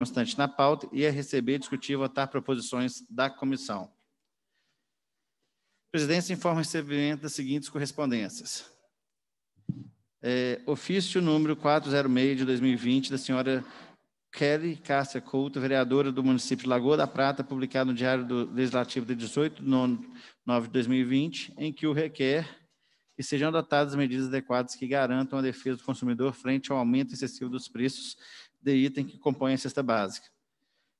constante na pauta e a receber discutir e votar proposições da comissão. A presidência informa o recebimento das seguintes correspondências. É, ofício número 406 de 2020 da senhora Kelly Cássia Couto, vereadora do município de Lagoa da Prata, publicado no Diário do Legislativo de 18 de 9 de 2020, em que o requer que sejam adotadas medidas adequadas que garantam a defesa do consumidor frente ao aumento excessivo dos preços de item que compõe a cesta básica.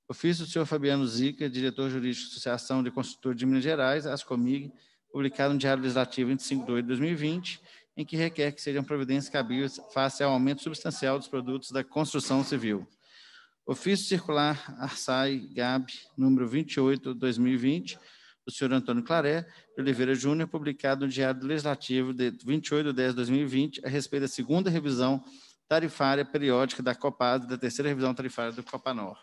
Ofício do senhor Fabiano Zica, diretor jurídico da Associação de Construtores de Minas Gerais, ASCOMIG, publicado no Diário Legislativo 25 de 8 de 2020, em que requer que sejam providências cabíveis face ao aumento substancial dos produtos da construção civil. Ofício circular Arsai Gab, número 28, 2020, do senhor Antônio Claré de Oliveira Júnior, publicado no Diário Legislativo de 28 de 10 de 2020, a respeito da segunda revisão tarifária periódica da Copasa da terceira revisão tarifária do Copanor.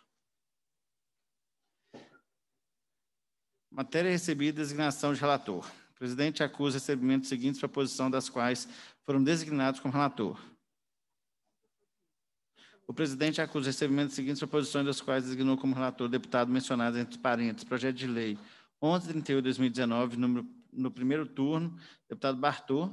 Matéria recebida, designação de relator. O presidente acusa recebimento seguintes para posição das quais foram designados como relator. O presidente acusa recebimento seguintes para posição das quais designou como relator deputado mencionado entre parênteses, projeto de lei 1138 de 2019, número, no primeiro turno, deputado Bartô,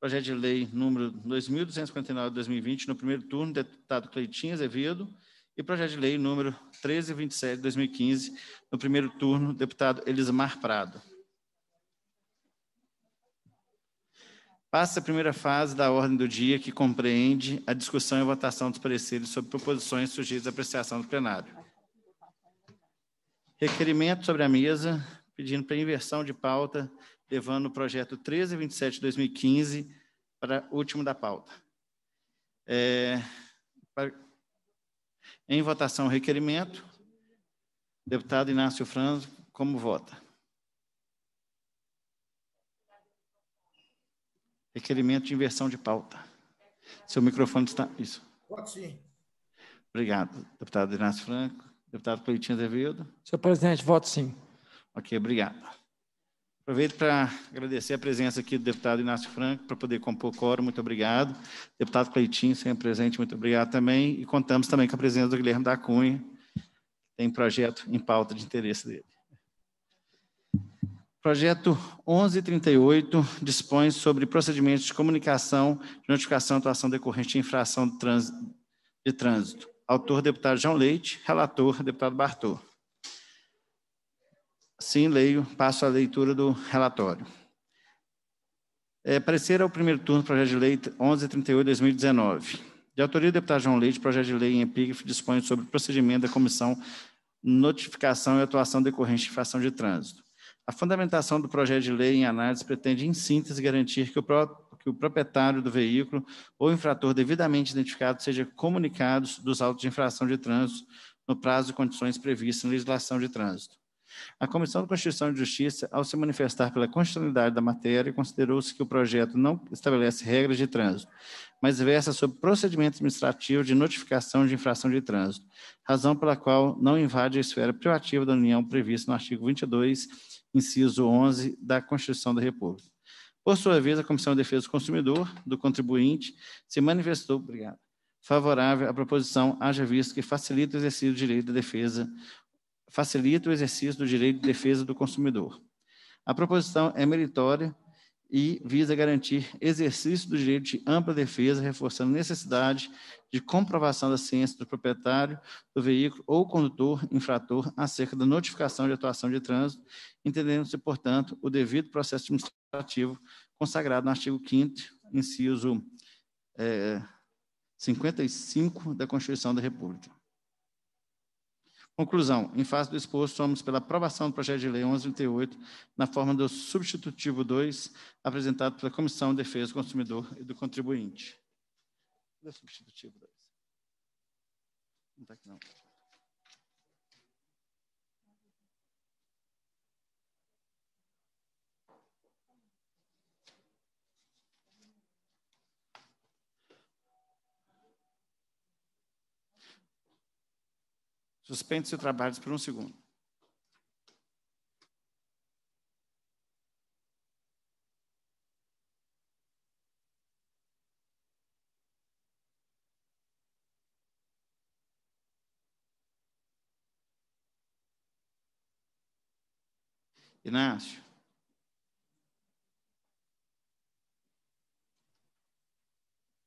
Projeto de lei número 2259 de 2020, no primeiro turno, deputado Cleitinho Azevedo. E projeto de lei número 1327 de 2015, no primeiro turno, deputado Elismar Prado. Passa a primeira fase da ordem do dia, que compreende a discussão e votação dos pareceres sobre proposições sugeridas à apreciação do plenário. Requerimento sobre a mesa, pedindo para inversão de pauta levando o projeto 1327 2015 para último da pauta. É, para, em votação, o requerimento. Deputado Inácio Franco, como vota? Requerimento de inversão de pauta. Seu microfone está. Isso. Voto sim. Obrigado, deputado Inácio Franco. Deputado Cleitinho Azevedo. Senhor presidente, voto sim. Ok, obrigado. Aproveito para agradecer a presença aqui do deputado Inácio Franco, para poder compor o coro, muito obrigado. Deputado Cleitinho, sempre presente, muito obrigado também. E contamos também com a presença do Guilherme da Cunha, tem projeto em pauta de interesse dele. Projeto 1138 dispõe sobre procedimentos de comunicação de notificação e atuação decorrente de infração de trânsito. De trânsito. Autor, deputado João Leite. Relator, deputado Bartô. Sim, leio, passo a leitura do relatório. É, parecer ao primeiro turno projeto de lei 1138-2019. De autoria do deputado João Leite, projeto de lei em epígrafe dispõe sobre o procedimento da comissão notificação e atuação decorrente de infração de trânsito. A fundamentação do projeto de lei em análise pretende, em síntese, garantir que o, pro, que o proprietário do veículo ou infrator devidamente identificado seja comunicado dos autos de infração de trânsito no prazo e condições previstas na legislação de trânsito. A Comissão de Constituição e Justiça, ao se manifestar pela constitucionalidade da matéria, considerou-se que o projeto não estabelece regras de trânsito, mas versa sobre procedimento administrativo de notificação de infração de trânsito, razão pela qual não invade a esfera privativa da União prevista no artigo 22, inciso 11 da Constituição da República. Por sua vez, a Comissão de Defesa do Consumidor, do Contribuinte, se manifestou, obrigado, favorável à proposição, haja visto que facilita o exercício do direito de defesa facilita o exercício do direito de defesa do consumidor. A proposição é meritória e visa garantir exercício do direito de ampla defesa, reforçando a necessidade de comprovação da ciência do proprietário do veículo ou condutor infrator acerca da notificação de atuação de trânsito, entendendo-se, portanto, o devido processo administrativo consagrado no artigo 5 inciso é, eh, 55 da Constituição da República. Conclusão: em face do exposto, somos pela aprovação do projeto de lei 1138, na forma do substitutivo 2, apresentado pela Comissão de Defesa do Consumidor e do Contribuinte. Do é substitutivo 2. Não está aqui, não. Suspende seu trabalho por um segundo. Inácio.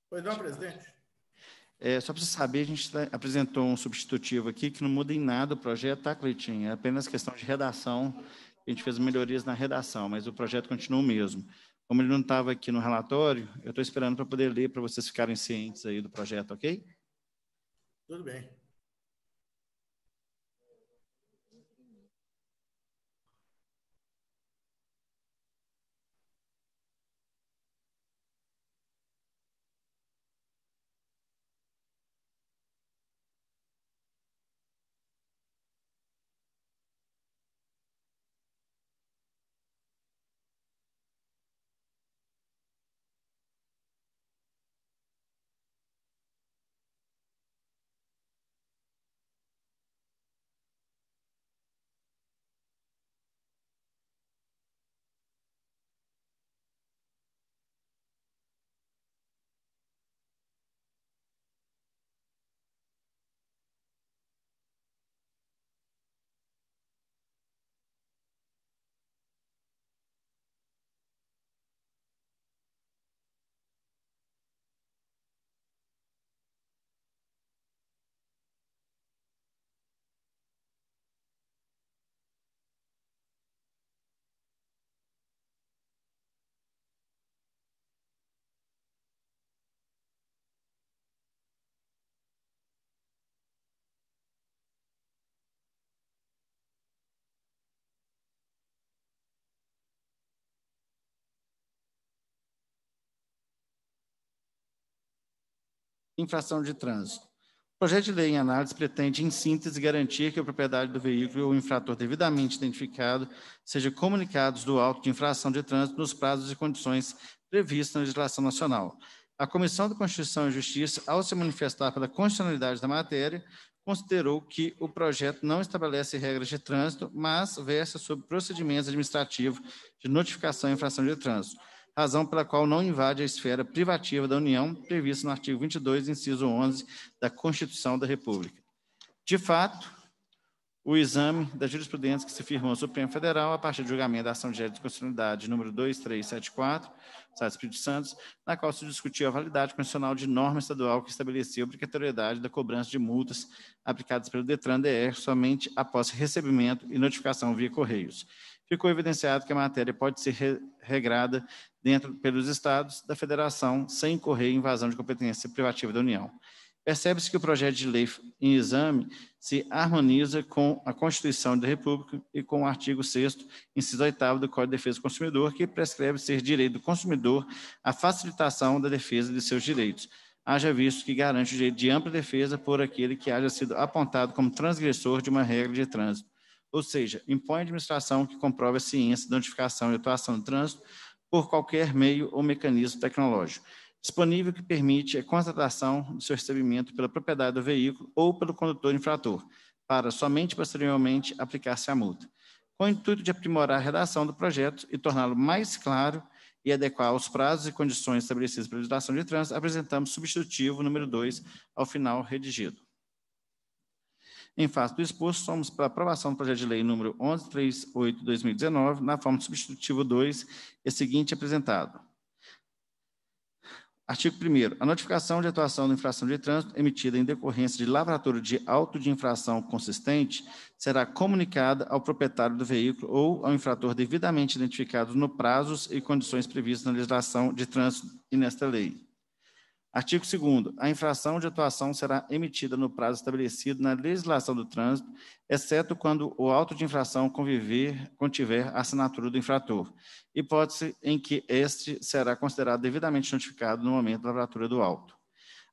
Pois não, presidente. É, só para você saber, a gente tá, apresentou um substitutivo aqui que não muda em nada o projeto, tá, Cleitinho? É apenas questão de redação. A gente fez melhorias na redação, mas o projeto continua o mesmo. Como ele não estava aqui no relatório, eu estou esperando para poder ler para vocês ficarem cientes aí do projeto, ok? Tudo bem. infração de trânsito. O projeto de lei em análise pretende, em síntese, garantir que a propriedade do veículo ou o infrator devidamente identificado seja comunicados do auto de infração de trânsito nos prazos e condições previstas na legislação nacional. A Comissão de Constituição e Justiça, ao se manifestar pela constitucionalidade da matéria, considerou que o projeto não estabelece regras de trânsito, mas versa sobre procedimentos administrativos de notificação e infração de trânsito razão pela qual não invade a esfera privativa da União, prevista no artigo 22, inciso 11 da Constituição da República. De fato, o exame da jurisprudência que se firmou no Supremo Federal a partir do julgamento da ação de direta de constitucionalidade número 2374, Estado Espírito Santo, na qual se discutiu a validade constitucional de norma estadual que estabelecia a obrigatoriedade da cobrança de multas aplicadas pelo Detran-DR somente após recebimento e notificação via correios ficou evidenciado que a matéria pode ser regrada dentro pelos estados da federação sem incorrer em invasão de competência privativa da União. Percebe-se que o projeto de lei em exame se harmoniza com a Constituição da República e com o artigo 6 inciso 8 do Código de Defesa do Consumidor, que prescreve ser direito do consumidor a facilitação da defesa de seus direitos, haja visto que garante o direito de ampla defesa por aquele que haja sido apontado como transgressor de uma regra de trânsito ou seja, impõe administração que comprove a ciência, identificação e atuação do trânsito por qualquer meio ou mecanismo tecnológico disponível que permite a constatação do seu recebimento pela propriedade do veículo ou pelo condutor infrator, para somente posteriormente aplicar-se a multa, com o intuito de aprimorar a redação do projeto e torná-lo mais claro e adequar aos prazos e condições estabelecidos pela legislação de trânsito, apresentamos substitutivo número 2 ao final redigido. Em face do exposto, somos para aprovação do projeto de lei número 1138-2019, na forma substitutivo 2, e seguinte apresentado. Artigo 1 A notificação de atuação da infração de trânsito emitida em decorrência de lavratura de auto de infração consistente será comunicada ao proprietário do veículo ou ao infrator devidamente identificado no prazos e condições previstos na legislação de trânsito e nesta lei. Artigo 2 A infração de atuação será emitida no prazo estabelecido na legislação do trânsito, exceto quando o auto de infração conviver, contiver a assinatura do infrator, hipótese em que este será considerado devidamente notificado no momento da abertura do auto.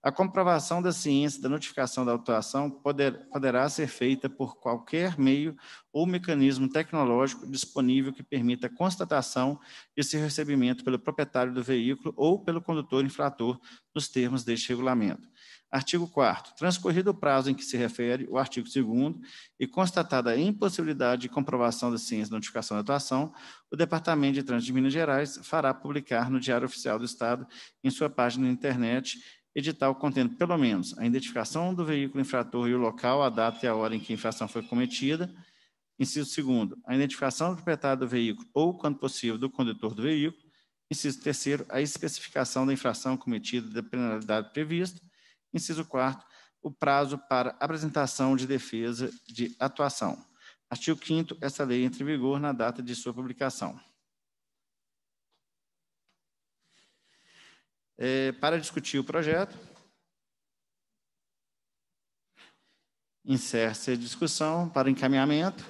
A comprovação da ciência da notificação da autuação poder, poderá ser feita por qualquer meio ou mecanismo tecnológico disponível que permita a constatação de seu recebimento pelo proprietário do veículo ou pelo condutor infrator nos termos deste regulamento. Artigo 4 Transcorrido o prazo em que se refere o artigo 2 e constatada a impossibilidade de comprovação da ciência da notificação da atuação, o Departamento de Trânsito de Minas Gerais fará publicar no Diário Oficial do Estado, em sua página na internet, edital contendo, pelo menos, a identificação do veículo infrator e o local, a data e a hora em que a infração foi cometida. Inciso segundo, a identificação do proprietário do veículo ou, quando possível, do condutor do veículo. Inciso terceiro, a especificação da infração cometida da penalidade prevista. Inciso quarto, o prazo para apresentação de defesa de atuação. Artigo 5 esta lei entra em vigor na data de sua publicação. é, para discutir o projeto. Encerra-se a discussão para encaminhamento.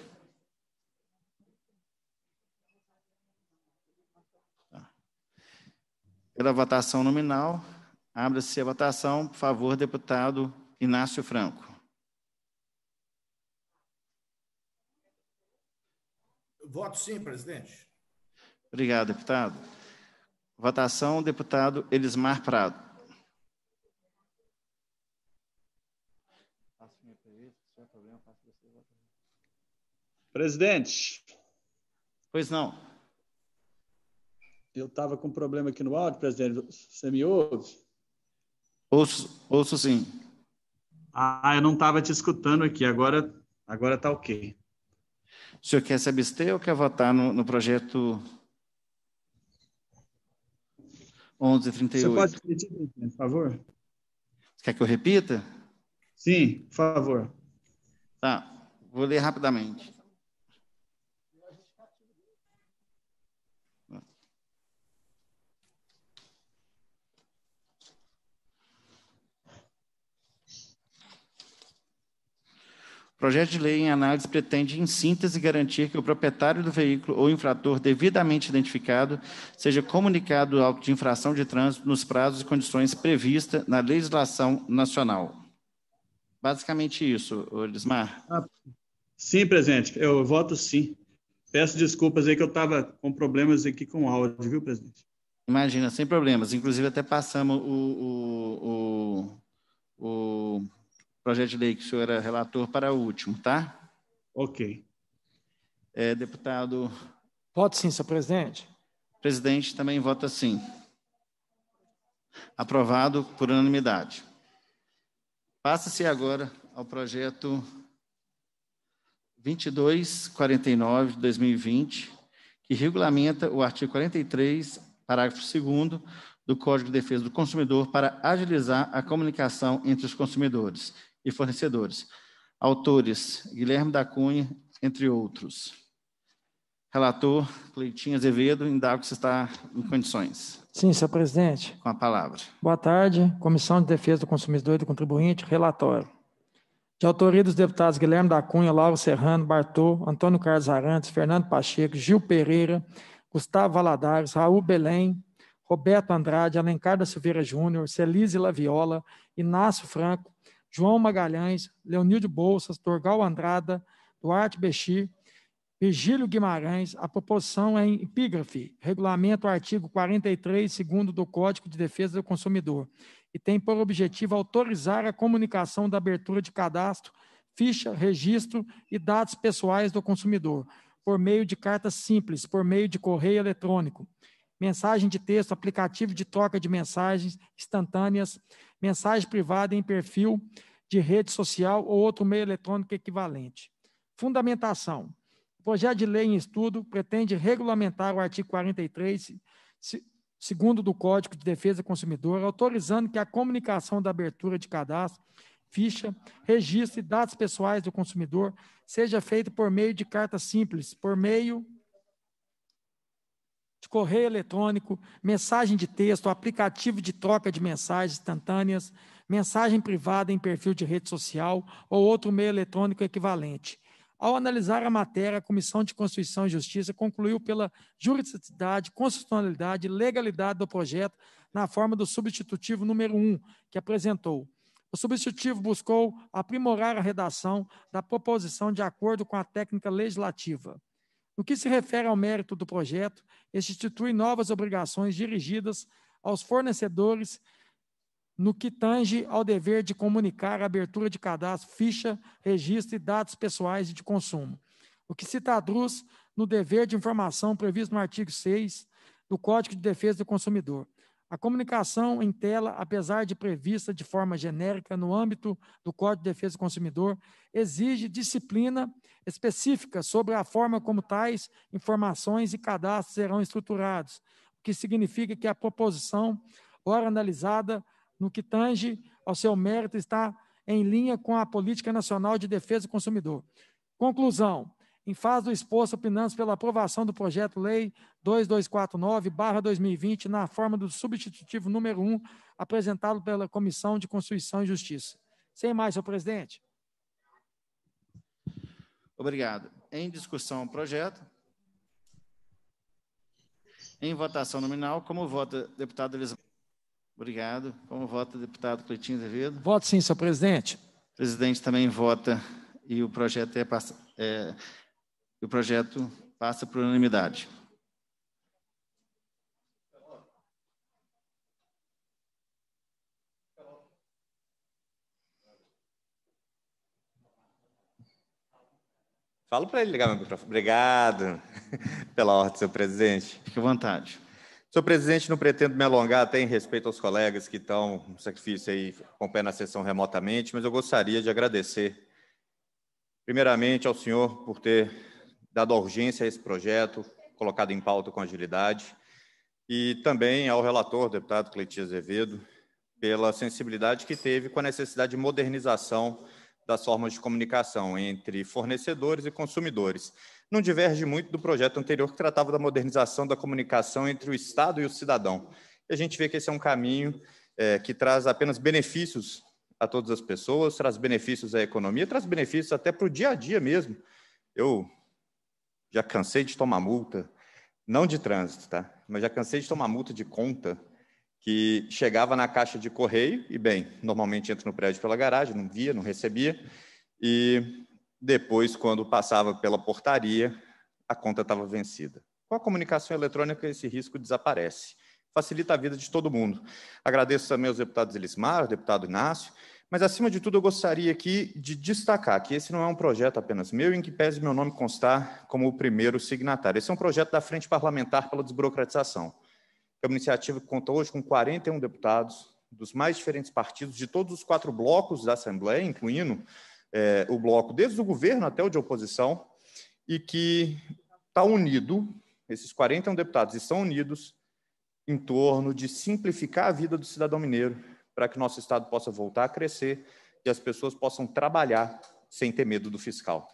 Tá. Pela votação nominal, abra-se a votação. Por favor, deputado Inácio Franco. Voto sim, presidente. Obrigado, deputado. Votação, deputado Elismar Prado. Presidente. Pois não. Eu estava com um problema aqui no áudio, presidente. Você me ouve? Ouço, ouço sim. Ah, eu não estava te escutando aqui. Agora está agora tá ok. O senhor quer se abster ou quer votar no, no projeto 11 38. Você pode repetir, por favor? quer que eu repita? Sim, por favor. Tá, vou ler rapidamente. projeto de lei em análise pretende, em síntese, garantir que o proprietário do veículo ou infrator devidamente identificado seja comunicado ao auto de infração de trânsito nos prazos e condições previstas na legislação nacional. Basicamente isso, Elismar. Ah, sim, presidente. Eu voto sim. Peço desculpas aí que eu estava com problemas aqui com o áudio, viu, presidente? Imagina, sem problemas. Inclusive, até passamos o, o, o, o projeto de lei que o senhor era relator para o último, tá? Ok. É, deputado. Voto sim, senhor presidente. Presidente também vota sim. Aprovado por unanimidade. Passa-se agora ao projeto 2249 de 2020, que regulamenta o artigo 43, parágrafo 2 do Código de Defesa do Consumidor para agilizar a comunicação entre os consumidores e fornecedores. Autores: Guilherme da Cunha, entre outros. Relator Cleitinho Azevedo, indago se está em condições. Sim, senhor presidente. Com a palavra. Boa tarde. Comissão de Defesa do Consumidor e do Contribuinte, relatório. De autoria dos deputados Guilherme da Cunha, Lauro Serrano, Bartô, Antônio Carlos Arantes, Fernando Pacheco, Gil Pereira, Gustavo Valadares, Raul Belém, Roberto Andrade, Alencar da Silveira Júnior, Celise Laviola, Inácio Franco, João Magalhães, Leonildo Bolsas, Torgal Andrada, Duarte Bechir, Virgílio Guimarães, a proporção é em epígrafe, regulamento artigo 43, segundo do Código de Defesa do Consumidor, e tem por objetivo autorizar a comunicação da abertura de cadastro, ficha, registro e dados pessoais do consumidor, por meio de carta simples, por meio de correio eletrônico, mensagem de texto, aplicativo de troca de mensagens instantâneas, mensagem privada em perfil de rede social ou outro meio eletrônico equivalente. Fundamentação. O projeto de lei em estudo pretende regulamentar o artigo 43, segundo do Código de Defesa do Consumidor, autorizando que a comunicação da abertura de cadastro, ficha, registro e dados pessoais do consumidor seja feita por meio de carta simples, por meio correio eletrônico, mensagem de texto, aplicativo de troca de mensagens instantâneas, mensagem privada em perfil de rede social ou outro meio eletrônico equivalente. Ao analisar a matéria, a Comissão de Constituição e Justiça concluiu pela juridicidade, constitucionalidade e legalidade do projeto na forma do substitutivo número 1, que apresentou. O substitutivo buscou aprimorar a redação da proposição de acordo com a técnica legislativa. No que se refere ao mérito do projeto, este institui novas obrigações dirigidas aos fornecedores no que tange ao dever de comunicar a abertura de cadastro, ficha, registro e dados pessoais e de consumo, o que se traduz no dever de informação previsto no artigo 6 do Código de Defesa do Consumidor, a comunicação em tela, apesar de prevista de forma genérica no âmbito do Código de Defesa do Consumidor, exige disciplina específica sobre a forma como tais informações e cadastros serão estruturados, o que significa que a proposição, ora analisada no que tange ao seu mérito, está em linha com a Política Nacional de Defesa do Consumidor. Conclusão: em fase do exposto, opinamos pela aprovação do projeto Lei 2249-2020, na forma do substitutivo número 1, apresentado pela Comissão de Constituição e Justiça. Sem mais, senhor presidente. Obrigado. Em discussão o projeto. Em votação nominal, como vota deputado Elisabeth? Obrigado. Como vota deputado Cleitinho Azevedo? Voto sim, senhor presidente. O presidente também vota e o projeto é, é, e o projeto passa por unanimidade. Falo para ele ligar meu microfone. Obrigado pela ordem, senhor presidente. Fique à vontade. Senhor presidente, não pretendo me alongar até em respeito aos colegas que estão no sacrifício aí, acompanhando a sessão remotamente, mas eu gostaria de agradecer, primeiramente, ao senhor por ter dado urgência a esse projeto, colocado em pauta com agilidade, e também ao relator, deputado Cleitinho Azevedo, pela sensibilidade que teve com a necessidade de modernização das formas de comunicação entre fornecedores e consumidores. Não diverge muito do projeto anterior que tratava da modernização da comunicação entre o Estado e o cidadão. E a gente vê que esse é um caminho é, que traz apenas benefícios a todas as pessoas, traz benefícios à economia, traz benefícios até para o dia a dia mesmo. Eu já cansei de tomar multa, não de trânsito, tá? Mas já cansei de tomar multa de conta que chegava na caixa de correio e bem, normalmente entra no prédio pela garagem, não via, não recebia e depois quando passava pela portaria, a conta estava vencida. Com a comunicação eletrônica esse risco desaparece. Facilita a vida de todo mundo. Agradeço também aos deputados Elismar, ao deputado Inácio, mas, acima de tudo, eu gostaria aqui de destacar que esse não é um projeto apenas meu, em que pese meu nome constar como o primeiro signatário. Esse é um projeto da Frente Parlamentar pela Desburocratização, que é uma iniciativa que conta hoje com 41 deputados dos mais diferentes partidos, de todos os quatro blocos da Assembleia, incluindo é, o bloco desde o governo até o de oposição, e que está unido, esses 41 deputados estão unidos em torno de simplificar a vida do cidadão mineiro, para que nosso Estado possa voltar a crescer e as pessoas possam trabalhar sem ter medo do fiscal.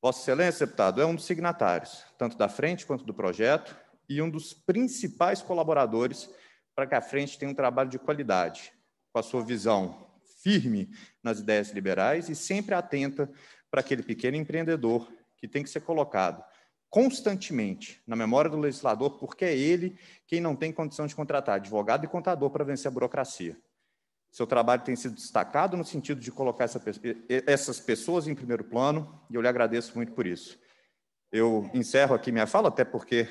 Vossa Excelência, deputado, é um dos signatários, tanto da frente quanto do projeto, e um dos principais colaboradores para que a frente tenha um trabalho de qualidade, com a sua visão firme nas ideias liberais e sempre atenta para aquele pequeno empreendedor que tem que ser colocado constantemente na memória do legislador, porque é ele quem não tem condição de contratar advogado e contador para vencer a burocracia. Seu trabalho tem sido destacado no sentido de colocar essa, essas pessoas em primeiro plano e eu lhe agradeço muito por isso. Eu encerro aqui minha fala, até porque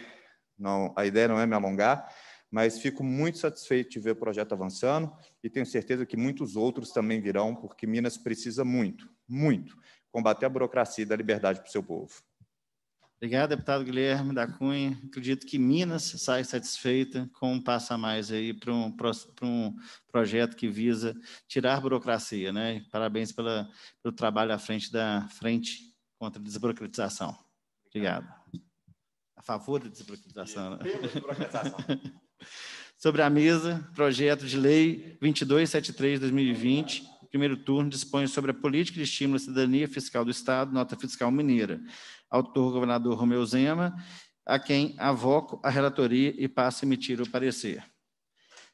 não, a ideia não é me alongar, mas fico muito satisfeito de ver o projeto avançando e tenho certeza que muitos outros também virão, porque Minas precisa muito, muito combater a burocracia e dar liberdade para o seu povo. Obrigado, deputado Guilherme da Cunha. Acredito que Minas sai satisfeita com um passo a mais aí para um, um projeto que visa tirar burocracia, né? parabéns pela, pelo trabalho à frente da Frente contra a Desburocratização. Obrigado. A favor da desburocratização. Né? desburocratização. Sobre a mesa, projeto de lei 2273-2020, primeiro turno dispõe sobre a política de estímulo à cidadania fiscal do Estado, nota fiscal mineira. Autor, governador Romeu Zema, a quem avoco a relatoria e passo a emitir o parecer.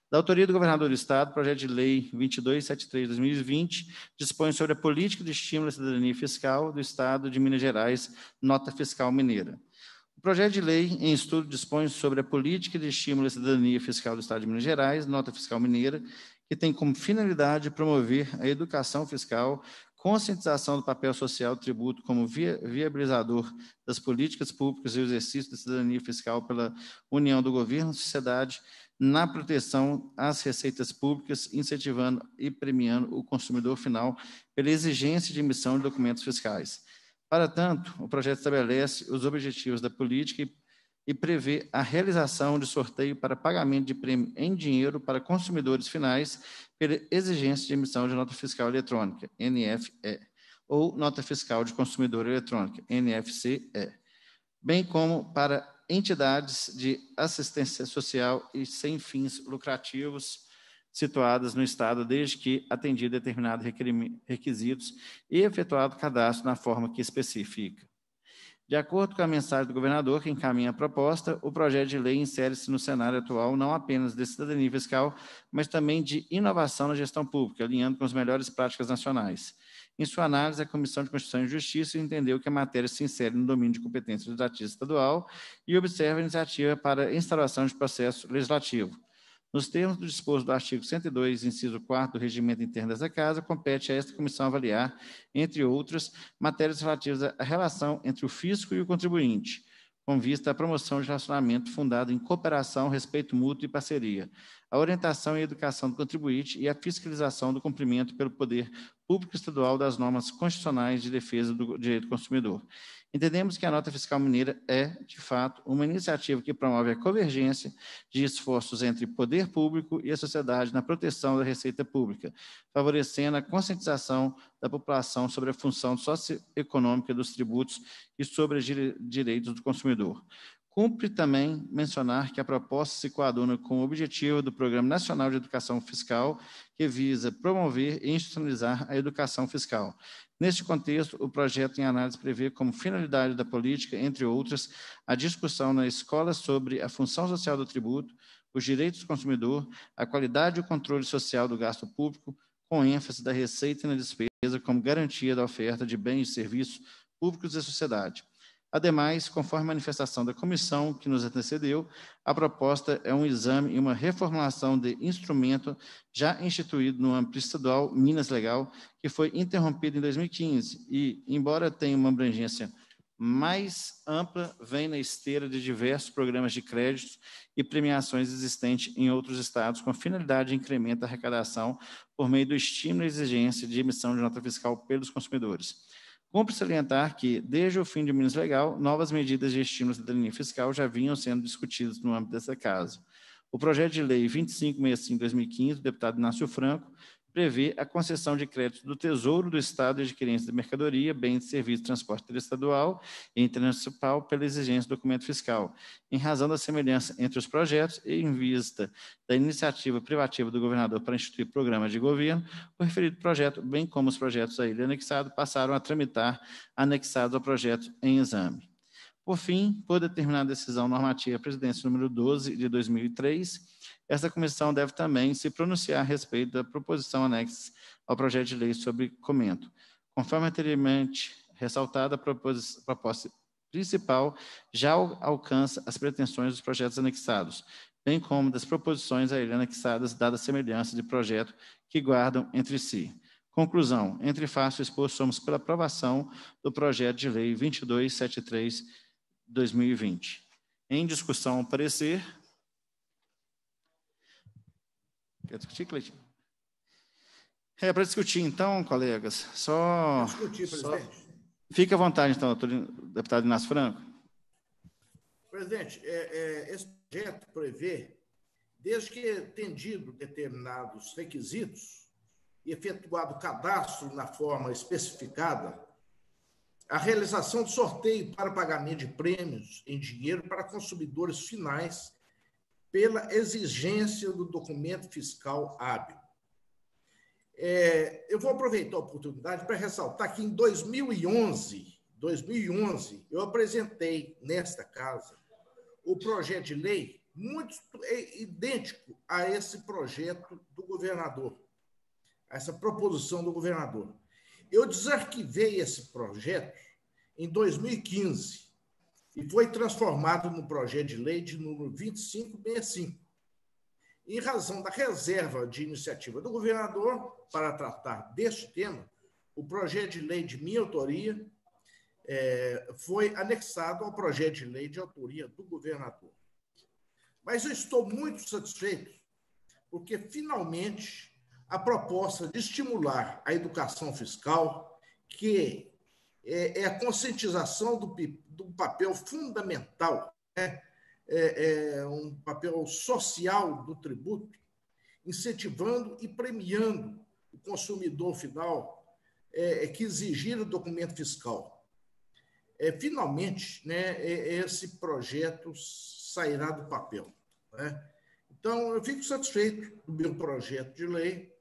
Da autoria do governador do Estado, projeto de lei 2273-2020 dispõe sobre a política de estímulo à cidadania fiscal do Estado de Minas Gerais, nota fiscal mineira. O projeto de lei em estudo dispõe sobre a política de estímulo à cidadania fiscal do Estado de Minas Gerais, nota fiscal mineira, que tem como finalidade promover a educação fiscal, conscientização do papel social do tributo como viabilizador das políticas públicas e o exercício da cidadania fiscal pela união do governo e sociedade na proteção às receitas públicas, incentivando e premiando o consumidor final pela exigência de emissão de documentos fiscais. Para tanto, o projeto estabelece os objetivos da política e e prevê a realização de sorteio para pagamento de prêmio em dinheiro para consumidores finais pela exigência de emissão de nota fiscal eletrônica, NFE, ou nota fiscal de consumidor eletrônica, NFCE, bem como para entidades de assistência social e sem fins lucrativos situadas no Estado, desde que atendido determinados requisitos e efetuado cadastro na forma que especifica. De acordo com a mensagem do governador, que encaminha a proposta, o projeto de lei insere-se no cenário atual não apenas de cidadania fiscal, mas também de inovação na gestão pública, alinhando com as melhores práticas nacionais. Em sua análise, a Comissão de Constituição e Justiça entendeu que a matéria se insere no domínio de competência legislativa estadual e observa a iniciativa para instalação de processo legislativo. Nos termos do disposto do artigo 102, inciso 4 do Regimento Interno dessa Casa, compete a esta comissão avaliar, entre outras, matérias relativas à relação entre o fisco e o contribuinte, com vista à promoção de relacionamento fundado em cooperação, respeito mútuo e parceria, a orientação e educação do contribuinte e a fiscalização do cumprimento pelo poder público estadual das normas constitucionais de defesa do direito do consumidor. Entendemos que a nota fiscal mineira é, de fato, uma iniciativa que promove a convergência de esforços entre poder público e a sociedade na proteção da receita pública, favorecendo a conscientização da população sobre a função socioeconômica dos tributos e sobre os direitos do consumidor. Cumpre também mencionar que a proposta se coaduna com o objetivo do Programa Nacional de Educação Fiscal, que visa promover e institucionalizar a educação fiscal. Neste contexto, o projeto em análise prevê como finalidade da política, entre outras, a discussão na escola sobre a função social do tributo, os direitos do consumidor, a qualidade e o controle social do gasto público, com ênfase da receita e na despesa como garantia da oferta de bens e serviços públicos à sociedade Ademais, conforme a manifestação da comissão que nos antecedeu, a proposta é um exame e uma reformulação de instrumento já instituído no âmbito estadual Minas Legal, que foi interrompido em 2015 e, embora tenha uma abrangência mais ampla, vem na esteira de diversos programas de crédito e premiações existentes em outros estados, com a finalidade de incrementar a arrecadação por meio do estímulo à exigência de emissão de nota fiscal pelos consumidores. Cumpre salientar que, desde o fim do Minas Legal, novas medidas de estímulo à cidadania fiscal já vinham sendo discutidas no âmbito dessa casa. O projeto de lei 2565-2015, do deputado Inácio Franco, prevê a concessão de crédito do Tesouro do Estado de adquirência de mercadoria, bens e serviços de transporte interestadual e intermunicipal pela exigência do documento fiscal. Em razão da semelhança entre os projetos e em vista da iniciativa privativa do governador para instituir programa de governo, o referido projeto, bem como os projetos a ele anexado, passaram a tramitar anexados ao projeto em exame. Por fim, por determinada decisão normativa, a presidência número 12 de 2003, essa comissão deve também se pronunciar a respeito da proposição anexa ao projeto de lei sobre comento. Conforme anteriormente ressaltada, a proposta principal já alcança as pretensões dos projetos anexados, bem como das proposições a ele anexadas, dada a semelhança de projeto que guardam entre si. Conclusão: entre fácil e expor, somos pela aprovação do projeto de lei 2273-2020. Em discussão, parecer. Quer discutir, Cleitinho? É para discutir, então, colegas. Só. Discutir, presidente. Só... Fique à vontade, então, deputado Inácio Franco. Presidente, é, é, esse projeto prevê, desde que atendido determinados requisitos e efetuado cadastro na forma especificada, a realização de sorteio para pagamento de prêmios em dinheiro para consumidores finais pela exigência do documento fiscal hábil. É, eu vou aproveitar a oportunidade para ressaltar que em 2011, 2011, eu apresentei nesta casa o projeto de lei muito é idêntico a esse projeto do governador, a essa proposição do governador. Eu desarquivei esse projeto em 2015 e foi transformado no projeto de lei de número 2565. Em razão da reserva de iniciativa do governador para tratar deste tema, o projeto de lei de minha autoria é, foi anexado ao projeto de lei de autoria do governador. Mas eu estou muito satisfeito porque finalmente a proposta de estimular a educação fiscal, que é, é, a conscientização do, do papel fundamental, né? é, é um papel social do tributo, incentivando e premiando o consumidor final é, é que exigir o documento fiscal. É, finalmente, né, é, esse projeto sairá do papel. Né? Então, eu fico satisfeito do meu projeto de lei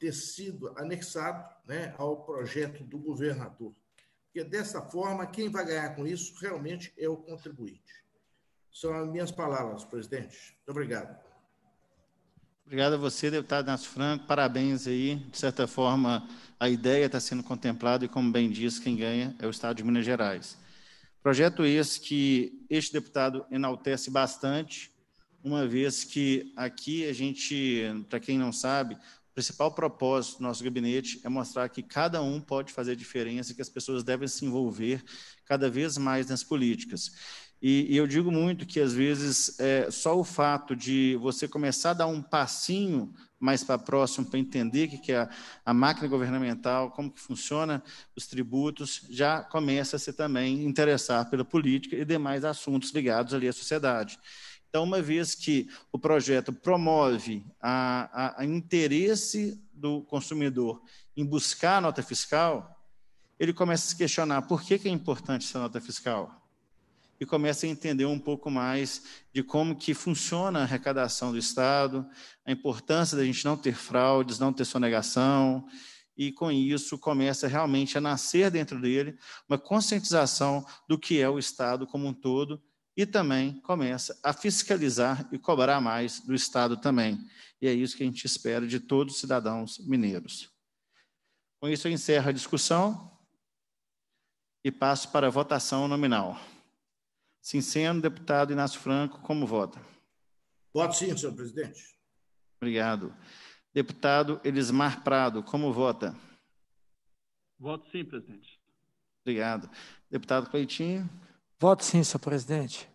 ter sido anexado né, ao projeto do governador porque dessa forma, quem vai ganhar com isso realmente é o contribuinte. São as minhas palavras, presidente. Muito obrigado. Obrigado a você, deputado Nascimento Franco. Parabéns aí. De certa forma, a ideia está sendo contemplada e, como bem diz, quem ganha é o Estado de Minas Gerais. Projeto esse que este deputado enaltece bastante, uma vez que aqui a gente, para quem não sabe, o principal propósito do nosso gabinete é mostrar que cada um pode fazer diferença, e que as pessoas devem se envolver cada vez mais nas políticas. E, e eu digo muito que, às vezes, é, só o fato de você começar a dar um passinho mais para próximo para entender o que, é a, a máquina governamental, como que funciona os tributos, já começa a se também interessar pela política e demais assuntos ligados ali à sociedade. Então, uma vez que o projeto promove a, a, a interesse do consumidor em buscar a nota fiscal, ele começa a se questionar por que, que é importante essa nota fiscal e começa a entender um pouco mais de como que funciona a arrecadação do Estado, a importância da gente não ter fraudes, não ter sonegação, e com isso começa realmente a nascer dentro dele uma conscientização do que é o Estado como um todo e também começa a fiscalizar e cobrar mais do Estado também. E é isso que a gente espera de todos os cidadãos mineiros. Com isso, eu encerro a discussão e passo para a votação nominal. Senhor deputado Inácio Franco, como vota? Voto sim, senhor presidente. Obrigado. Deputado Elismar Prado, como vota? Voto sim, presidente. Obrigado. Deputado Cleitinho. Voto sim, senhor presidente.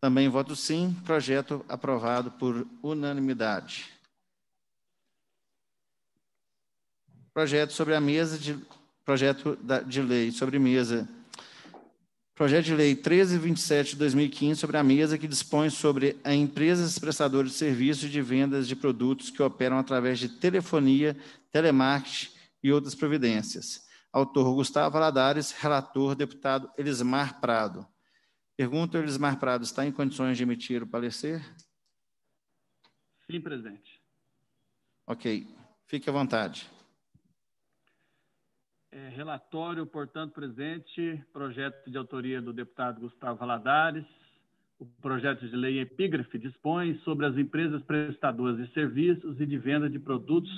Também voto sim. Projeto aprovado por unanimidade. Projeto sobre a mesa de projeto de lei sobre mesa. Projeto de lei 1327 de 2015 sobre a mesa que dispõe sobre a empresas prestadoras de serviços de vendas de produtos que operam através de telefonia, telemarketing e outras providências. Autor Gustavo Aladares, relator deputado Elismar Prado. Pergunta, Elismar Prado, está em condições de emitir o parecer? Sim, presidente. Ok, fique à vontade. É, relatório, portanto, presente, projeto de autoria do deputado Gustavo Aladares. O projeto de lei epígrafe dispõe sobre as empresas prestadoras de serviços e de venda de produtos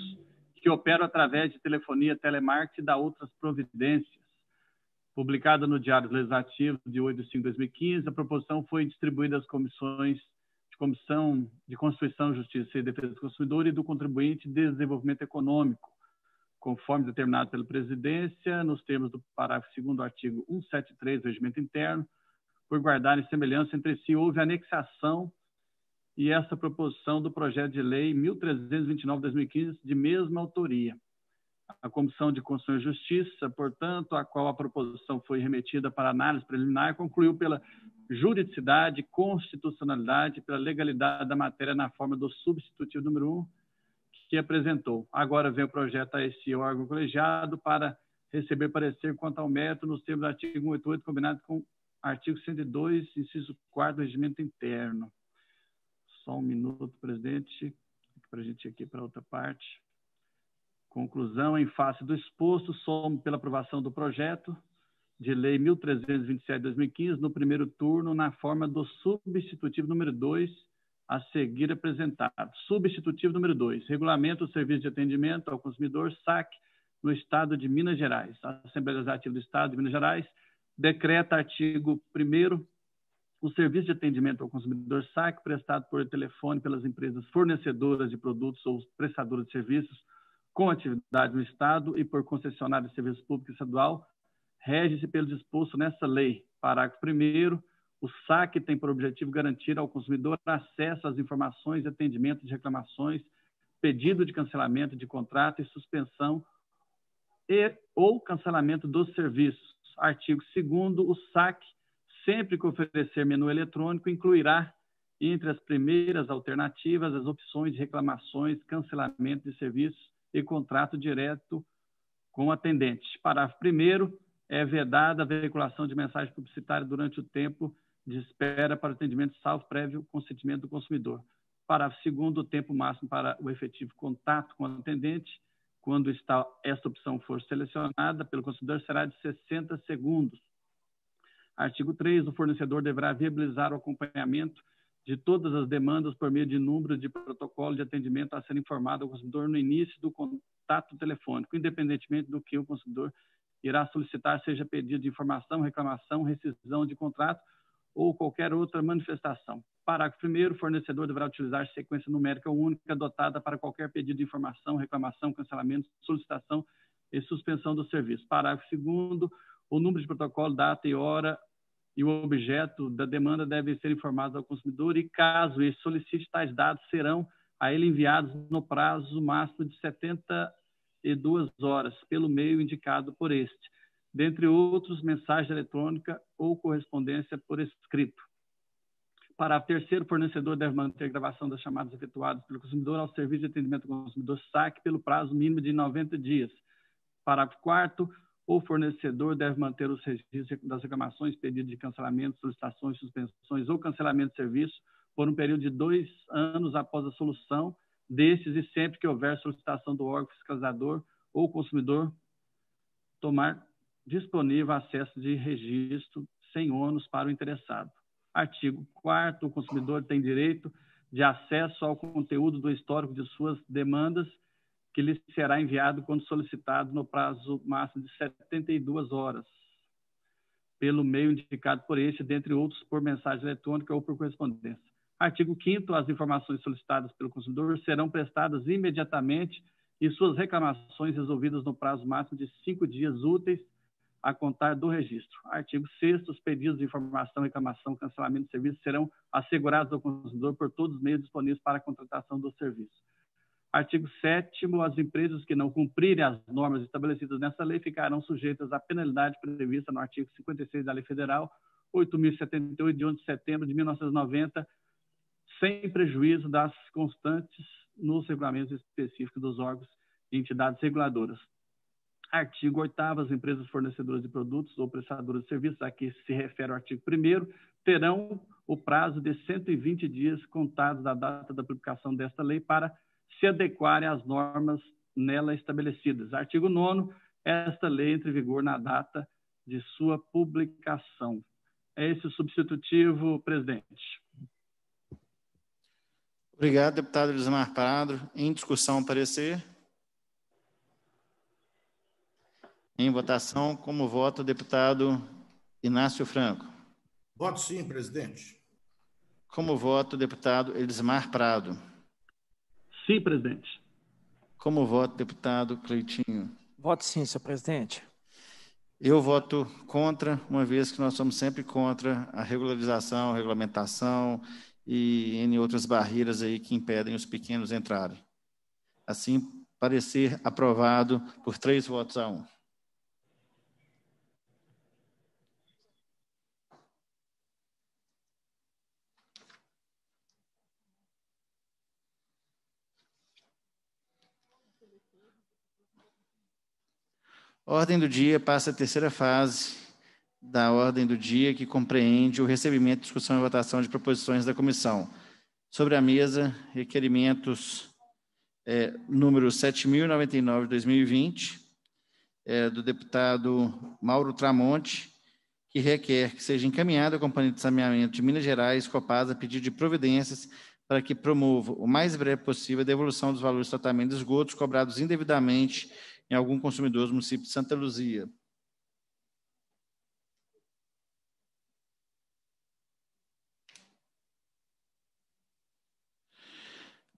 que operam através de telefonia, telemarketing e da outras providências. Publicada no Diário Legislativo de 8 de 5 de 2015, a proposição foi distribuída às comissões de Comissão de Constituição, Justiça e Defesa do Consumidor e do Contribuinte de Desenvolvimento Econômico, conforme determinado pela presidência, nos termos do parágrafo 2 do artigo 173 do Regimento Interno, por guardarem semelhança entre si, houve anexação e essa proposição do projeto de lei 1329/2015 de mesma autoria. A Comissão de Constituição e Justiça, portanto, a qual a proposição foi remetida para análise preliminar, concluiu pela juridicidade, constitucionalidade e pela legalidade da matéria na forma do substitutivo número 1 que apresentou. Agora vem o projeto a esse órgão colegiado para receber parecer quanto ao método nos termos do artigo 188, combinado com o artigo 102, inciso 4 do regimento interno. Só um minuto, presidente, para a gente ir aqui para outra parte. Conclusão, em face do exposto, somo pela aprovação do projeto de lei 1327-2015, no primeiro turno, na forma do substitutivo número 2, a seguir apresentado. Substitutivo número 2, regulamento do serviço de atendimento ao consumidor, SAC, no Estado de Minas Gerais. A Assembleia Legislativa do Estado de Minas Gerais decreta artigo 1 o serviço de atendimento ao consumidor SAC, prestado por telefone pelas empresas fornecedoras de produtos ou prestadoras de serviços com atividade no Estado e por concessionário de serviço público estadual, rege-se pelo disposto nessa lei. Parágrafo 1. O SAC tem por objetivo garantir ao consumidor acesso às informações e atendimento de reclamações, pedido de cancelamento de contrato e suspensão e ou cancelamento dos serviços. Artigo 2. O SAC sempre que oferecer menu eletrônico, incluirá entre as primeiras alternativas as opções de reclamações, cancelamento de serviços e contrato direto com o atendente. Parágrafo 1 é vedada a veiculação de mensagem publicitária durante o tempo de espera para o atendimento, salvo prévio consentimento do consumidor. Parágrafo 2 o tempo máximo para o efetivo contato com o atendente, quando esta opção for selecionada pelo consumidor, será de 60 segundos Artigo 3. O fornecedor deverá viabilizar o acompanhamento de todas as demandas por meio de números de protocolo de atendimento a ser informado ao consumidor no início do contato telefônico, independentemente do que o consumidor irá solicitar, seja pedido de informação, reclamação, rescisão de contrato ou qualquer outra manifestação. Parágrafo 1. O fornecedor deverá utilizar sequência numérica única adotada para qualquer pedido de informação, reclamação, cancelamento, solicitação e suspensão do serviço. Parágrafo 2. O número de protocolo, data e hora e o objeto da demanda devem ser informados ao consumidor e, caso ele solicite tais dados, serão a ele enviados no prazo máximo de 72 horas, pelo meio indicado por este, dentre outros, mensagem eletrônica ou correspondência por escrito. Para terceiro, o fornecedor deve manter a gravação das chamadas efetuadas pelo consumidor ao serviço de atendimento ao consumidor SAC pelo prazo mínimo de 90 dias. Parágrafo quarto, o fornecedor deve manter os registros das reclamações, pedidos de cancelamento, solicitações, suspensões ou cancelamento de serviço por um período de dois anos após a solução desses e sempre que houver solicitação do órgão fiscalizador ou consumidor, tomar disponível acesso de registro sem ônus para o interessado. Artigo 4 o consumidor tem direito de acesso ao conteúdo do histórico de suas demandas que lhe será enviado quando solicitado no prazo máximo de 72 horas, pelo meio indicado por este, dentre outros, por mensagem eletrônica ou por correspondência. Artigo 5 as informações solicitadas pelo consumidor serão prestadas imediatamente e suas reclamações resolvidas no prazo máximo de cinco dias úteis a contar do registro. Artigo 6 os pedidos de informação, reclamação, cancelamento de serviço serão assegurados ao consumidor por todos os meios disponíveis para a contratação do serviço. Artigo 7 as empresas que não cumprirem as normas estabelecidas nessa lei ficarão sujeitas à penalidade prevista no artigo 56 da Lei Federal 8.078, de 11 de setembro de 1990, sem prejuízo das constantes nos regulamentos específicos dos órgãos e entidades reguladoras. Artigo 8 as empresas fornecedoras de produtos ou prestadoras de serviços, a que se refere o artigo 1 terão o prazo de 120 dias contados da data da publicação desta lei para se adequarem às normas nela estabelecidas. Artigo 9 esta lei entre em vigor na data de sua publicação. É esse o substitutivo, presidente. Obrigado, deputado Elismar Prado. Em discussão, parecer. Em votação, como voto, deputado Inácio Franco? Voto sim, presidente. Como voto, deputado Elismar Prado? Sim, presidente. Como voto, deputado Cleitinho? Voto sim, senhor presidente. Eu voto contra, uma vez que nós somos sempre contra a regularização, regulamentação e em outras barreiras aí que impedem os pequenos entrarem. Assim, parecer aprovado por três votos a um. Ordem do dia passa à terceira fase da ordem do dia, que compreende o recebimento, discussão e votação de proposições da comissão. Sobre a mesa, requerimentos é, número 7.099 de 2020, é, do deputado Mauro Tramonte, que requer que seja encaminhada a Companhia de Saneamento de Minas Gerais, Copasa, pedido de providências para que promova o mais breve possível a devolução dos valores de tratamento de esgotos cobrados indevidamente em algum consumidor do município de Santa Luzia.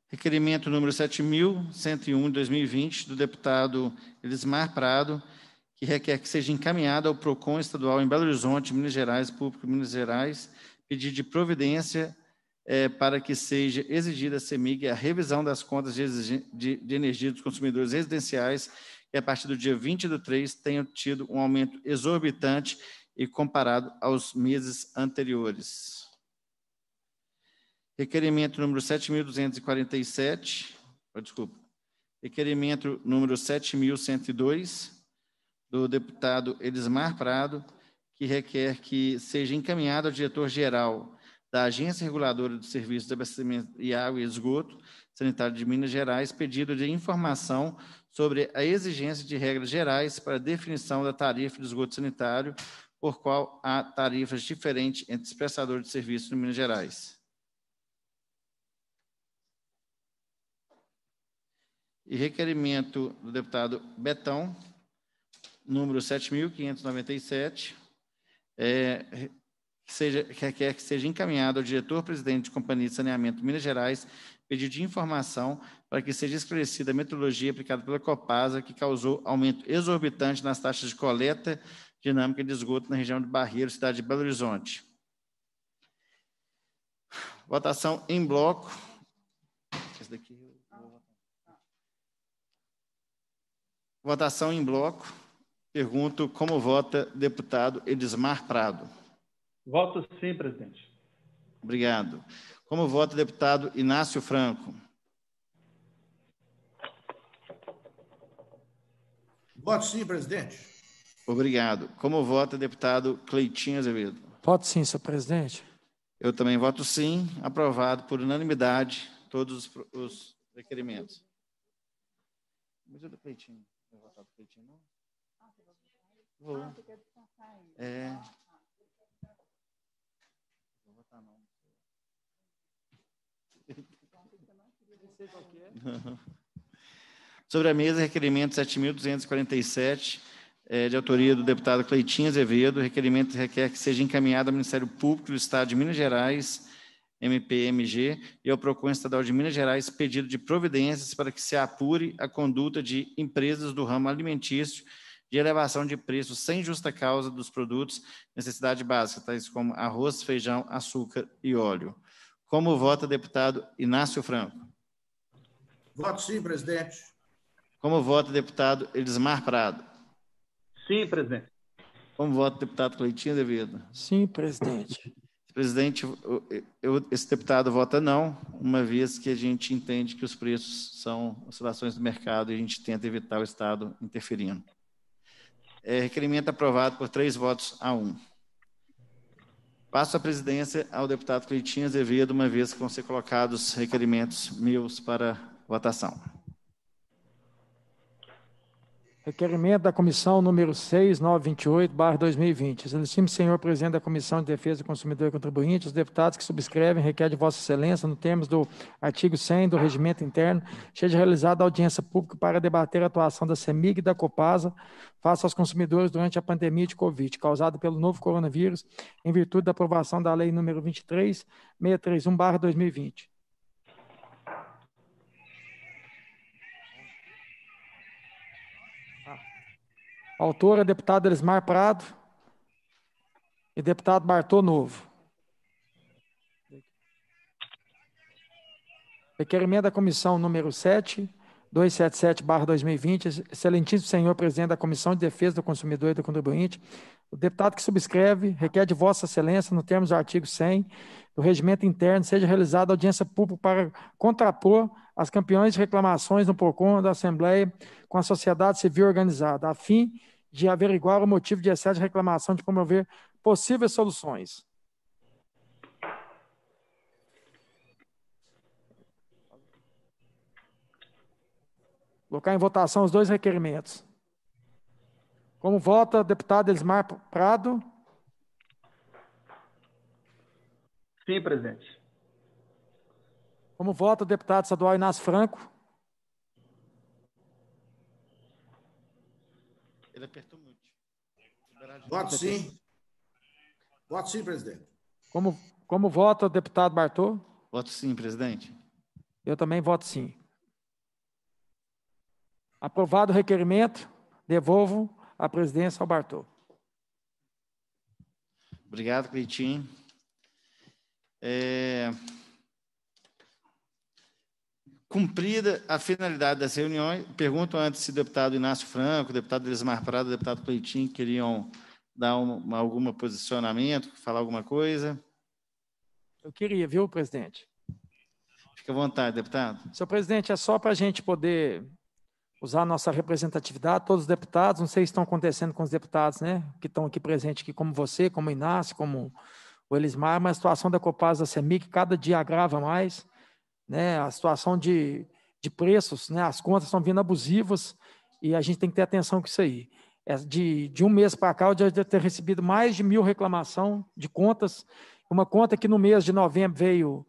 Requerimento número 7.101 de 2020, do deputado Elismar Prado, que requer que seja encaminhado ao PROCON estadual em Belo Horizonte, Minas Gerais, Público Minas Gerais, pedido de providência é, para que seja exigida a CEMIG a revisão das contas de, de, de energia dos consumidores residenciais e a partir do dia 20 do 3 tenham tido um aumento exorbitante e comparado aos meses anteriores. Requerimento número 7.247, oh, desculpa, requerimento número 7.102, do deputado Elismar Prado, que requer que seja encaminhado ao diretor-geral da Agência Reguladora do Serviço de Abastecimento de Água e Esgoto Sanitário de Minas Gerais pedido de informação sobre a exigência de regras gerais para a definição da tarifa de esgoto sanitário, por qual há tarifas diferentes entre os prestadores de serviços no Minas Gerais. E requerimento do deputado Betão, número 7.597, é, que, seja, que requer que seja encaminhado ao diretor-presidente de Companhia de Saneamento Minas Gerais pedido de informação para que seja esclarecida a metodologia aplicada pela Copasa, que causou aumento exorbitante nas taxas de coleta dinâmica de esgoto na região de Barreiro, cidade de Belo Horizonte. Votação em bloco. Esse daqui Votação em bloco. Pergunto como vota deputado Edismar Prado. Voto sim, presidente. Obrigado. Como vota o deputado Inácio Franco? Voto sim, presidente. Obrigado. Como vota o deputado Cleitinho Azevedo? Voto sim, senhor presidente. Eu também voto sim. Aprovado por unanimidade todos os requerimentos. Mas o do Cleitinho. Não votar do Cleitinho, não? Ah, vou. Ah, é. Sobre a mesa, requerimento 7.247, é, de autoria do deputado Cleitinho Azevedo. O requerimento requer que seja encaminhado ao Ministério Público do Estado de Minas Gerais, MPMG, e ao PROCON Estadual de Minas Gerais pedido de providências para que se apure a conduta de empresas do ramo alimentício de elevação de preços sem justa causa dos produtos necessidade básica, tais como arroz, feijão, açúcar e óleo. Como vota deputado Inácio Franco? Voto sim, presidente. Como vota deputado Elismar Prado? Sim, presidente. Como vota deputado Cleitinho Devido? Sim, presidente. Presidente, eu, esse deputado vota não, uma vez que a gente entende que os preços são oscilações do mercado e a gente tenta evitar o Estado interferindo. É, requerimento aprovado por três votos a um. Passo a presidência ao deputado Cleitinho Azevedo, uma vez que vão ser colocados requerimentos meus para votação. Requerimento da comissão número 6928, barra 2020. Excelentíssimo senhor presidente da Comissão de Defesa do Consumidor e Contribuinte, os deputados que subscrevem requer de vossa excelência, no termos do artigo 100 do regimento interno, seja realizada audiência pública para debater a atuação da CEMIG e da Copasa face aos consumidores durante a pandemia de Covid, causada pelo novo coronavírus, em virtude da aprovação da lei número 23631, barra 2020. Autora, é deputado Elismar Prado e deputado Bartô Novo. Requerimento da comissão número 7, 277-2020. Excelentíssimo senhor presidente da Comissão de Defesa do Consumidor e do Contribuinte, o deputado que subscreve requer de Vossa Excelência, no termos do artigo 100 do Regimento Interno, seja realizada audiência pública para contrapor as campeões de reclamações no PROCON da Assembleia com a sociedade civil organizada, a fim de de averiguar o motivo de excesso de reclamação, de promover possíveis soluções. Colocar em votação os dois requerimentos. Como vota o deputado Elismar Prado? Sim, presidente. Como vota o deputado estadual Inácio Franco? Ele apertou muito. Voto sim. Voto sim, presidente. Como, como vota o deputado Bartô? Voto sim, presidente. Eu também voto sim. Aprovado o requerimento, devolvo a presidência ao Bartô. Obrigado, Cleitinho. É... Cumprida a finalidade das reuniões, pergunto antes se o deputado Inácio Franco, o deputado Elismar Prado, o deputado Cleitinho queriam dar uma, algum posicionamento, falar alguma coisa. Eu queria, viu, presidente? Fica à vontade, deputado. Senhor presidente, é só para a gente poder usar a nossa representatividade, todos os deputados, não sei se estão acontecendo com os deputados, né, que estão aqui presentes, aqui, como você, como Inácio, como o Elismar, mas a situação da Copasa da CEMIC cada dia agrava mais né, a situação de, de preços, né, as contas estão vindo abusivas e a gente tem que ter atenção com isso aí. É, de, de um mês para cá, eu já devo ter recebido mais de mil reclamação de contas. Uma conta que no mês de novembro veio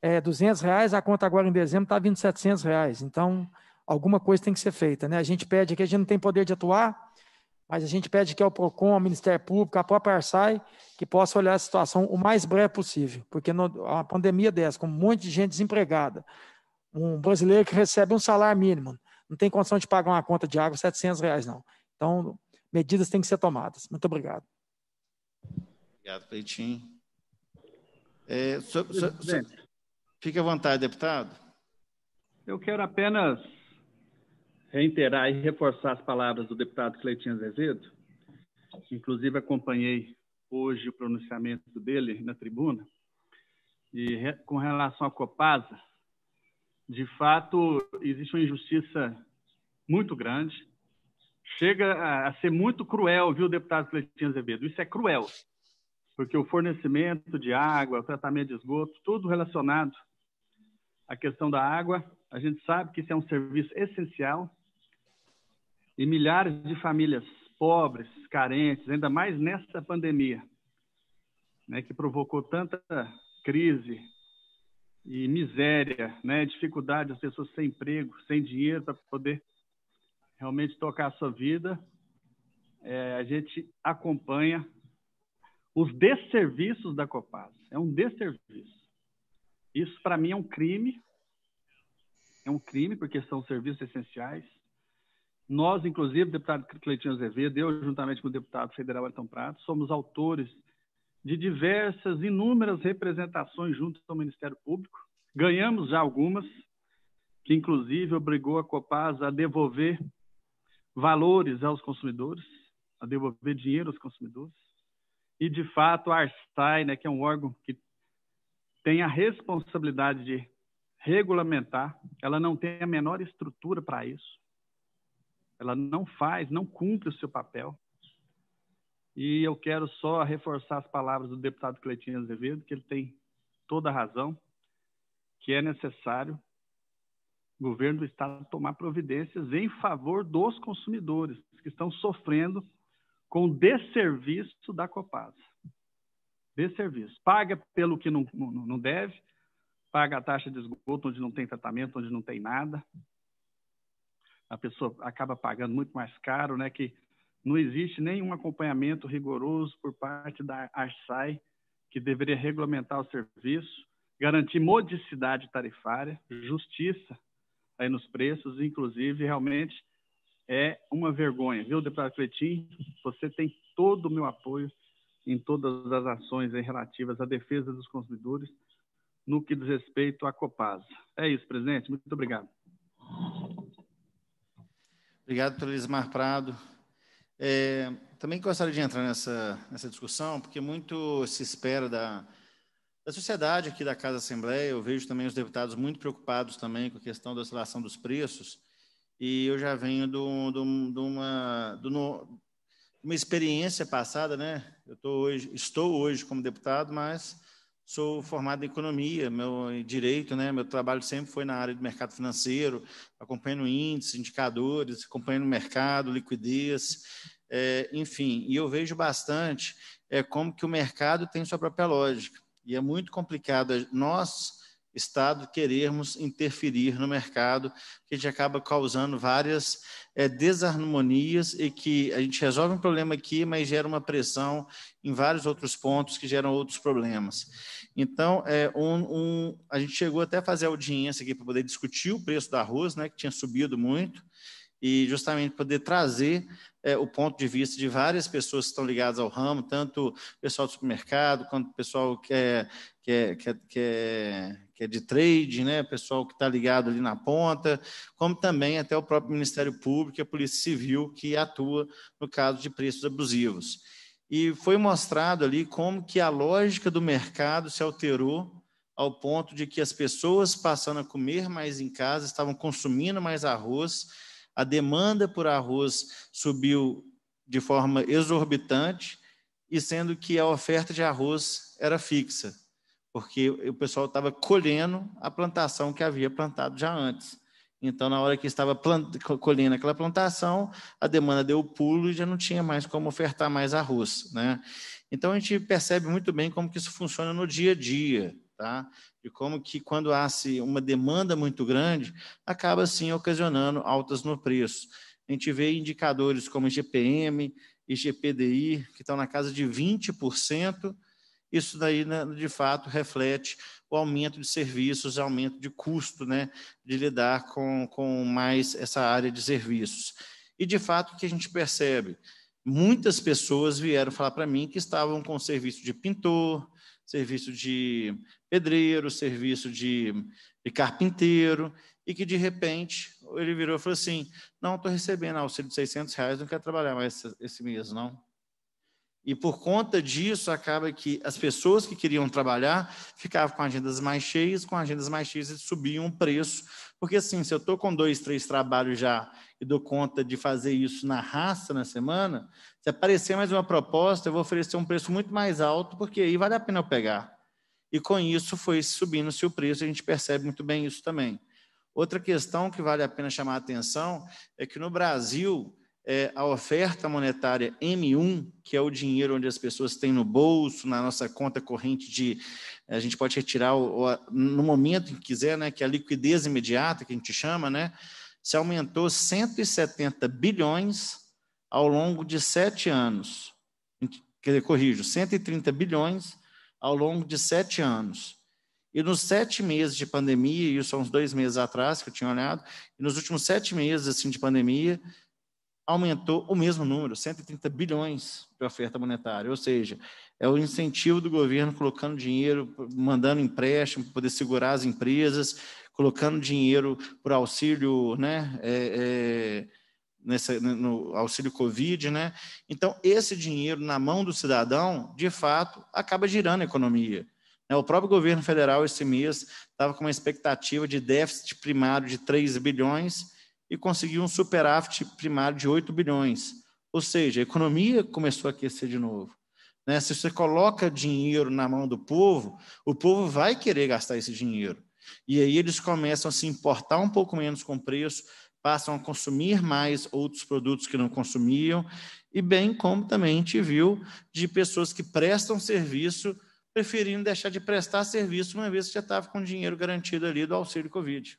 é, 200 reais, a conta agora em dezembro está vindo 700 reais. Então, alguma coisa tem que ser feita. Né? A gente pede aqui, a gente não tem poder de atuar, mas a gente pede que ao PROCON, ao Ministério Público, à própria ARSAI, que possa olhar a situação o mais breve possível, porque uma pandemia dessa, com um monte de gente desempregada, um brasileiro que recebe um salário mínimo, não tem condição de pagar uma conta de água, 700 reais não. Então, medidas têm que ser tomadas. Muito obrigado. Obrigado, Peitinho. É, so, so, so, fique à vontade, deputado. Eu quero apenas reiterar e reforçar as palavras do deputado Cleitinho Azevedo. Inclusive, acompanhei hoje o pronunciamento dele na tribuna. E com relação à Copasa, de fato, existe uma injustiça muito grande. Chega a ser muito cruel, viu, deputado Cleitinho Azevedo? Isso é cruel, porque o fornecimento de água, o tratamento de esgoto, tudo relacionado à questão da água, a gente sabe que isso é um serviço essencial e milhares de famílias pobres, carentes, ainda mais nessa pandemia, né, que provocou tanta crise e miséria, né, dificuldade, as pessoas sem emprego, sem dinheiro para poder realmente tocar a sua vida. É, a gente acompanha os desserviços da Copasa. É um desserviço. Isso, para mim, é um crime. É um crime, porque são serviços essenciais. Nós, inclusive, deputado Cleitinho Azevedo, eu, juntamente com o deputado federal Elton Prato, somos autores de diversas, inúmeras representações junto ao Ministério Público. Ganhamos já algumas, que inclusive obrigou a Copasa a devolver valores aos consumidores, a devolver dinheiro aos consumidores. E, de fato, a Arstai, né, que é um órgão que tem a responsabilidade de regulamentar, ela não tem a menor estrutura para isso ela não faz, não cumpre o seu papel. E eu quero só reforçar as palavras do deputado Cleitinho Azevedo, que ele tem toda a razão, que é necessário o governo do Estado tomar providências em favor dos consumidores que estão sofrendo com o desserviço da Copasa. Desserviço. Paga pelo que não, não deve, paga a taxa de esgoto onde não tem tratamento, onde não tem nada, a pessoa acaba pagando muito mais caro, né? Que não existe nenhum acompanhamento rigoroso por parte da ARSAI, que deveria regulamentar o serviço, garantir modicidade tarifária, justiça aí nos preços, inclusive, realmente é uma vergonha, viu, deputado Cretim? Você tem todo o meu apoio em todas as ações relativas à defesa dos consumidores no que diz respeito à Copasa. É isso, presidente. Muito obrigado. Obrigado pelo Elismar Prado. É, também gostaria de entrar nessa, nessa discussão, porque muito se espera da, da sociedade aqui da Casa Assembleia. Eu vejo também os deputados muito preocupados também com a questão da oscilação dos preços. E eu já venho de uma, do, uma experiência passada, né? Eu hoje, estou hoje como deputado, mas sou formado em economia, meu direito, né? Meu trabalho sempre foi na área do mercado financeiro, acompanhando índices, indicadores, acompanhando o mercado, liquidez, é, enfim. E eu vejo bastante é, como que o mercado tem sua própria lógica. E é muito complicado nós Estado querermos interferir no mercado, que a gente acaba causando várias é, desarmonias e que a gente resolve um problema aqui, mas gera uma pressão em vários outros pontos que geram outros problemas. Então, é, um, um, a gente chegou até a fazer audiência aqui para poder discutir o preço do arroz, né, que tinha subido muito, e justamente poder trazer é, o ponto de vista de várias pessoas que estão ligadas ao ramo, tanto o pessoal do supermercado, quanto o pessoal que é, que é, que é, que é, que é de trade, né? pessoal que está ligado ali na ponta, como também até o próprio Ministério Público e a Polícia Civil que atua no caso de preços abusivos. E foi mostrado ali como que a lógica do mercado se alterou ao ponto de que as pessoas passando a comer mais em casa, estavam consumindo mais arroz, a demanda por arroz subiu de forma exorbitante, e sendo que a oferta de arroz era fixa, porque o pessoal estava colhendo a plantação que havia plantado já antes. Então, na hora que estava colhendo aquela plantação, a demanda deu o pulo e já não tinha mais como ofertar mais arroz. Né? Então, a gente percebe muito bem como que isso funciona no dia a dia. Tá? de como que quando há se uma demanda muito grande, acaba sim ocasionando altas no preço. A gente vê indicadores como GPM e GPDI que estão na casa de 20%, isso daí né, de fato reflete o aumento de serviços, aumento de custo, né, de lidar com, com mais essa área de serviços. E de fato o que a gente percebe, muitas pessoas vieram falar para mim que estavam com serviço de pintor, serviço de pedreiro, serviço de, de carpinteiro, e que de repente ele virou e falou assim: Não, estou recebendo auxílio de 600 reais, não quero trabalhar mais esse, esse mês, não. E por conta disso, acaba que as pessoas que queriam trabalhar ficavam com agendas mais cheias, com agendas mais cheias e subiam o preço. Porque assim, se eu estou com dois, três trabalhos já e dou conta de fazer isso na raça na semana, se aparecer mais uma proposta, eu vou oferecer um preço muito mais alto, porque aí vale a pena eu pegar. E com isso foi subindo-se o preço, a gente percebe muito bem isso também. Outra questão que vale a pena chamar a atenção é que no Brasil, é, a oferta monetária M1, que é o dinheiro onde as pessoas têm no bolso, na nossa conta corrente de a gente pode retirar o, o, no momento que quiser, né, que é a liquidez imediata que a gente chama, né, se aumentou 170 bilhões ao longo de sete anos. Quer dizer, corrijo, 130 bilhões ao longo de sete anos. E nos sete meses de pandemia, isso há uns dois meses atrás que eu tinha olhado, e nos últimos sete meses assim de pandemia, aumentou o mesmo número, 130 bilhões de oferta monetária, ou seja, é o incentivo do governo colocando dinheiro, mandando empréstimo para poder segurar as empresas, colocando dinheiro para auxílio, né, é, é, no auxílio Covid, né? Então esse dinheiro na mão do cidadão, de fato, acaba girando a economia. Né, o próprio governo federal esse mês estava com uma expectativa de déficit primário de 3 bilhões e conseguiu um superávit primário de 8 bilhões. Ou seja, a economia começou a aquecer de novo. Né? Se você coloca dinheiro na mão do povo, o povo vai querer gastar esse dinheiro. E aí eles começam a se importar um pouco menos com preço, passam a consumir mais outros produtos que não consumiam, e bem como também a gente viu de pessoas que prestam serviço preferindo deixar de prestar serviço uma vez que já estava com dinheiro garantido ali do auxílio Covid.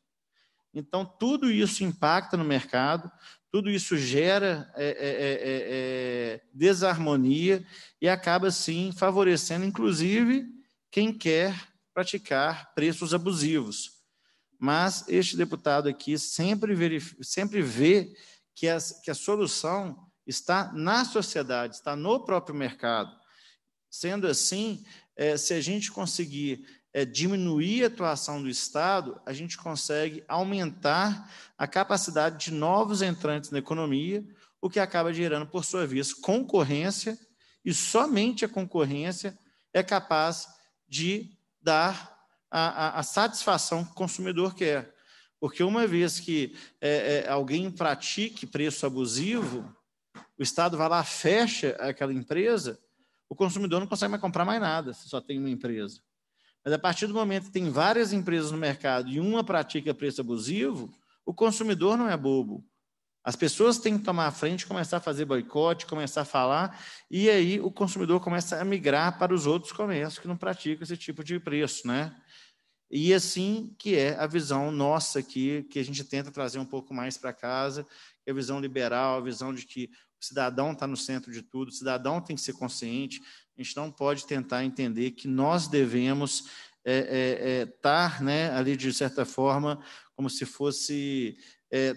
Então, tudo isso impacta no mercado, tudo isso gera é é, é, é, é, desarmonia e acaba, sim, favorecendo, inclusive, quem quer praticar preços abusivos. Mas este deputado aqui sempre, sempre vê que, as, que a solução está na sociedade, está no próprio mercado. Sendo assim, é, se a gente conseguir é, diminuir a atuação do Estado, a gente consegue aumentar a capacidade de novos entrantes na economia, o que acaba gerando, por sua vez, concorrência, e somente a concorrência é capaz de dar a, a, a satisfação que o consumidor quer. Porque uma vez que é, é, alguém pratique preço abusivo, o Estado vai lá, fecha aquela empresa, o consumidor não consegue mais comprar mais nada, se só tem uma empresa. Mas a partir do momento que tem várias empresas no mercado e uma pratica preço abusivo, o consumidor não é bobo. As pessoas têm que tomar a frente, começar a fazer boicote, começar a falar, e aí o consumidor começa a migrar para os outros comércios que não praticam esse tipo de preço, né? E assim que é a visão nossa aqui, que a gente tenta trazer um pouco mais para casa, que é a visão liberal, a visão de que o cidadão está no centro de tudo, o cidadão tem que ser consciente, a gente não pode tentar entender que nós devemos é, é, é, estar né, ali, de certa forma, como se fosse é,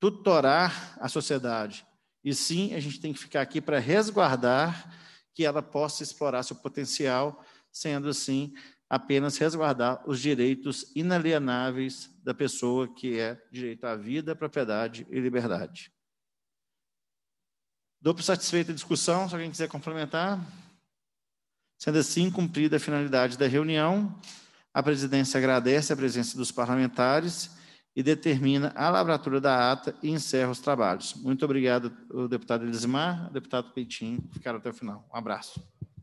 tutorar a sociedade. E sim, a gente tem que ficar aqui para resguardar que ela possa explorar seu potencial, sendo assim apenas resguardar os direitos inalienáveis da pessoa, que é direito à vida, propriedade e liberdade. Dou por satisfeita a discussão, se alguém quiser complementar. Sendo assim cumprida a finalidade da reunião, a presidência agradece a presença dos parlamentares e determina a lavratura da ata e encerra os trabalhos. Muito obrigado, o deputado Elismar, o deputado Peitinho, ficaram até o final. Um abraço.